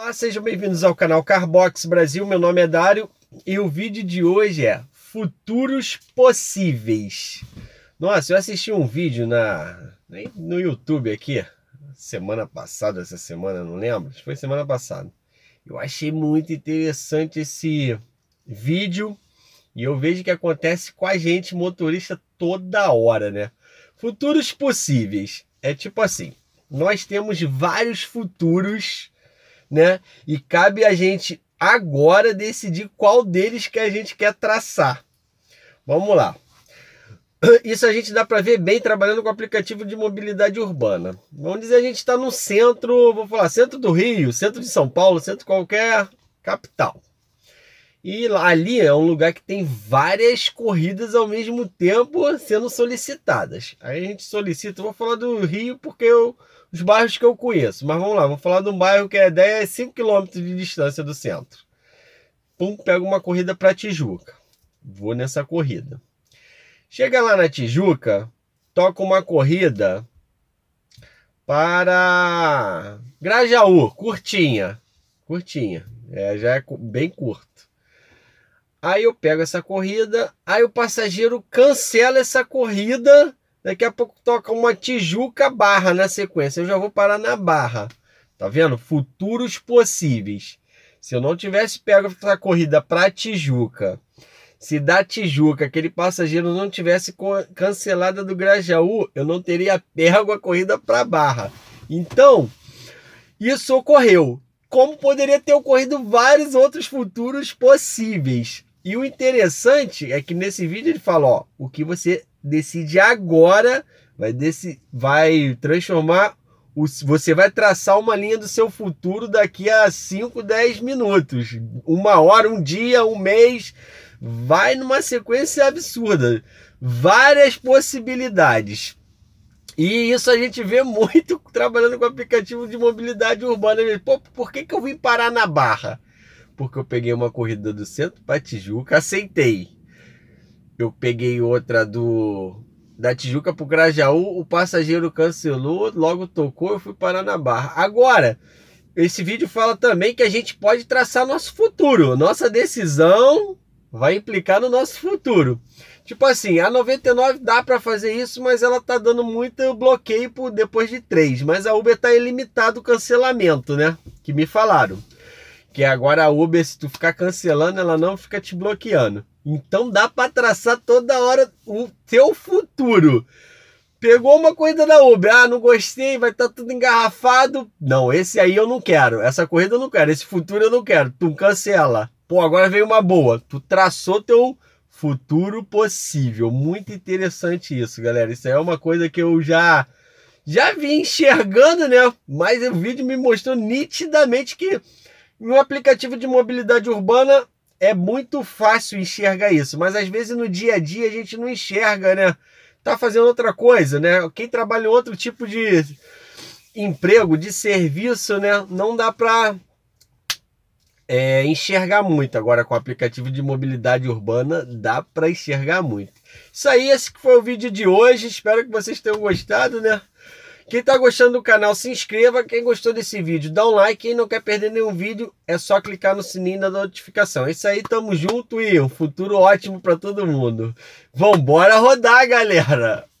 Olá, sejam bem-vindos ao canal Carbox Brasil. Meu nome é Dário e o vídeo de hoje é Futuros Possíveis. Nossa, eu assisti um vídeo na, no YouTube aqui, semana passada, essa semana, não lembro, foi semana passada. Eu achei muito interessante esse vídeo e eu vejo que acontece com a gente, motorista, toda hora, né? Futuros possíveis. É tipo assim: nós temos vários futuros né? E cabe a gente agora decidir qual deles que a gente quer traçar. Vamos lá. Isso a gente dá para ver bem trabalhando com aplicativo de mobilidade urbana. Vamos dizer a gente está no centro, vou falar centro do Rio, centro de São Paulo, centro qualquer capital. E ali é um lugar que tem várias corridas ao mesmo tempo sendo solicitadas. Aí a gente solicita, vou falar do Rio porque eu os bairros que eu conheço. Mas vamos lá, vou falar de um bairro que é 10, 5 quilômetros de distância do centro. Pum, pego uma corrida para Tijuca. Vou nessa corrida. Chega lá na Tijuca, toca uma corrida para Grajaú, curtinha. Curtinha, é, já é bem curto. Aí eu pego essa corrida, aí o passageiro cancela essa corrida Daqui a pouco toca uma Tijuca Barra na sequência. Eu já vou parar na Barra. Tá vendo? Futuros possíveis. Se eu não tivesse pego essa corrida para Tijuca, se da Tijuca aquele passageiro não tivesse cancelada do Grajaú, eu não teria pego a corrida para Barra. Então, isso ocorreu. Como poderia ter ocorrido vários outros futuros possíveis. E o interessante é que nesse vídeo ele fala, ó, o que você decide agora, vai, deci vai transformar, o, você vai traçar uma linha do seu futuro daqui a 5, 10 minutos, uma hora, um dia, um mês, vai numa sequência absurda, várias possibilidades. E isso a gente vê muito trabalhando com aplicativo de mobilidade urbana. Pô, por que, que eu vim parar na Barra? Porque eu peguei uma corrida do centro para Tijuca, aceitei eu peguei outra do da Tijuca pro Grajaú, o passageiro cancelou, logo tocou, eu fui parar na Barra. Agora, esse vídeo fala também que a gente pode traçar nosso futuro. Nossa decisão vai implicar no nosso futuro. Tipo assim, a 99 dá para fazer isso, mas ela tá dando muito bloqueio por depois de três. mas a Uber tá ilimitado o cancelamento, né? Que me falaram. Que agora a Uber se tu ficar cancelando, ela não fica te bloqueando. Então dá para traçar toda hora o teu futuro. Pegou uma coisa da Uber, ah, não gostei, vai estar tá tudo engarrafado. Não, esse aí eu não quero, essa corrida eu não quero, esse futuro eu não quero. Tu cancela. Pô, agora veio uma boa. Tu traçou teu futuro possível. Muito interessante isso, galera. Isso aí é uma coisa que eu já já vim enxergando, né? Mas o vídeo me mostrou nitidamente que no aplicativo de mobilidade urbana é muito fácil enxergar isso, mas às vezes no dia a dia a gente não enxerga, né? Tá fazendo outra coisa, né? Quem trabalha em outro tipo de emprego, de serviço, né? Não dá para é, enxergar muito. Agora com o aplicativo de mobilidade urbana dá para enxergar muito. Isso aí, esse que foi o vídeo de hoje. Espero que vocês tenham gostado, né? Quem está gostando do canal, se inscreva. Quem gostou desse vídeo, dá um like. Quem não quer perder nenhum vídeo, é só clicar no sininho da notificação. É isso aí, tamo junto e um futuro ótimo para todo mundo. Vambora rodar, galera!